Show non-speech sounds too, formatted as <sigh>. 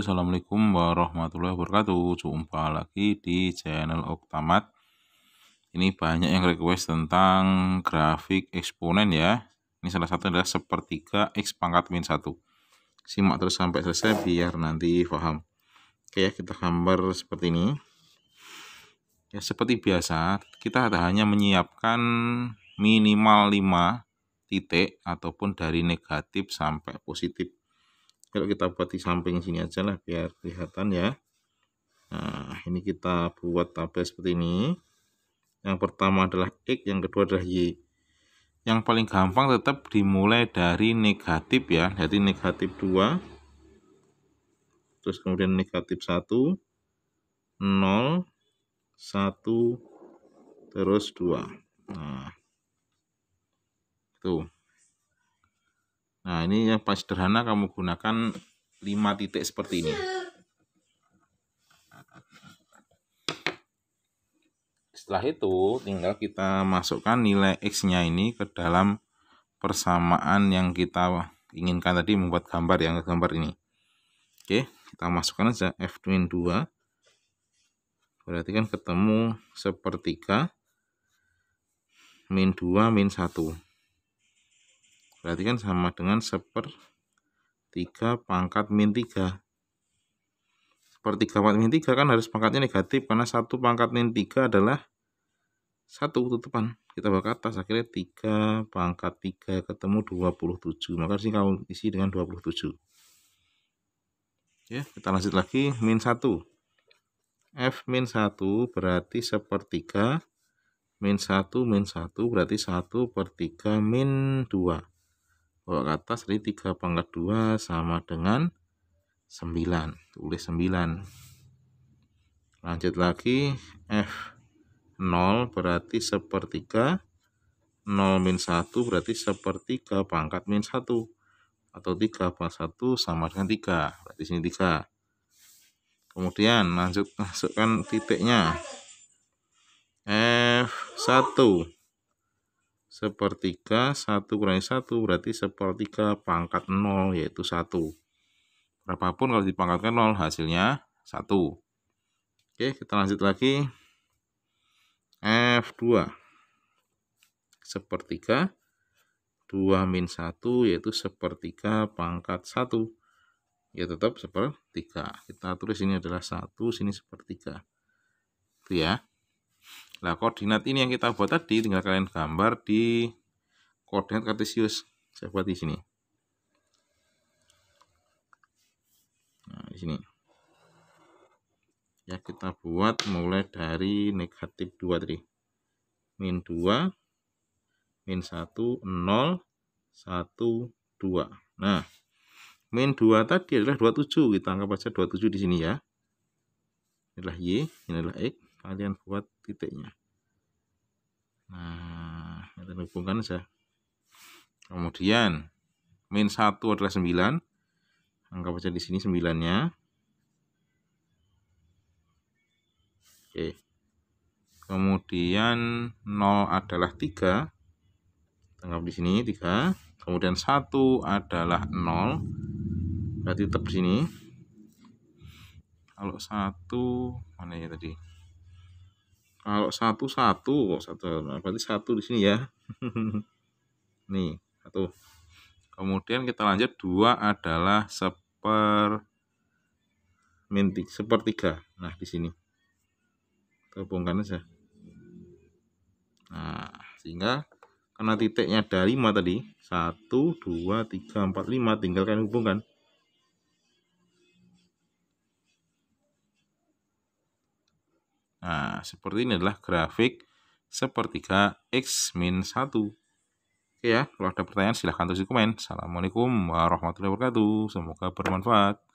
assalamualaikum warahmatullahi wabarakatuh jumpa lagi di channel Oktamat ini banyak yang request tentang grafik eksponen ya ini salah satu adalah sepertiga X pangkat min 1 simak terus sampai selesai biar nanti paham oke ya kita gambar seperti ini ya seperti biasa kita hanya menyiapkan minimal 5 titik ataupun dari negatif sampai positif kalau kita buat di samping sini aja lah biar kelihatan ya nah ini kita buat tabel seperti ini yang pertama adalah X yang kedua adalah Y yang paling gampang tetap dimulai dari negatif ya jadi negatif 2 terus kemudian negatif 1 0 1 terus 2 nah tuh Nah, ini yang paling sederhana kamu gunakan 5 titik seperti ini. Setelah itu, tinggal kita masukkan nilai X-nya ini ke dalam persamaan yang kita inginkan tadi membuat gambar yang gambar ini. Oke, kita masukkan saja F 22 2. Berarti kan ketemu sepertiga min 2 min 1 berarti kan sama dengan seper 3 pangkat min tiga per 3 pangkat min tiga kan harus pangkatnya negatif karena satu pangkat min tiga adalah satu tutupan kita bawa ke atas akhirnya tiga pangkat tiga ketemu 27 maka sih kamu isi dengan 27 ya kita lanjut lagi min satu F min satu berarti sepertiga min satu min satu berarti satu per 3 min dua bawah ke atas ini 3 pangkat 2 sama dengan 9 tulis 9 lanjut lagi F 0 berarti sepertiga 0 min 1 berarti sepertiga pangkat min 1 atau 3 pangkat 1 sama dengan 3 berarti sini 3 kemudian lanjut masukkan titiknya F1 sepertiga 1 kurangi 1 berarti sepertiga pangkat 0 yaitu 1. Berapapun kalau dipangkatkan 0 hasilnya 1. Oke, kita lanjut lagi. F2 sepertiga 2 min 1 yaitu sepertiga pangkat 1 ya tetap sepertiga kita tulis ini adalah 1 sini sepertiga itu ya Nah, koordinat ini yang kita buat tadi tinggal kalian gambar di koordinat kartesius. Saya buat di sini. Nah, di sini. Ya, kita buat mulai dari negatif 2 tadi. Min 2, min 1, 0, 1, 2. Nah, min 2 tadi adalah 27. Kita anggap saja 27 di sini ya. Inilah Y, inilah X kalian buat titiknya nah kita hubungkan saja kemudian min 1 adalah 9 anggap saja di sini 9 nya oke kemudian 0 adalah 3 anggap di sini 3 kemudian 1 adalah 0 berarti tetap di sini kalau 1 mana ya tadi kalau satu satu kok satu nah, berarti satu di sini ya. <laughs> Nih satu. Kemudian kita lanjut dua adalah seper minti sepertiga. Nah di sini terhubungkan saja. Nah sehingga karena titiknya ada lima tadi satu dua tiga empat lima tinggalkan hubungkan Nah, seperti ini adalah grafik sepertiga X min 1. Oke ya, kalau ada pertanyaan silahkan tulis di komen. Assalamualaikum warahmatullahi wabarakatuh. Semoga bermanfaat.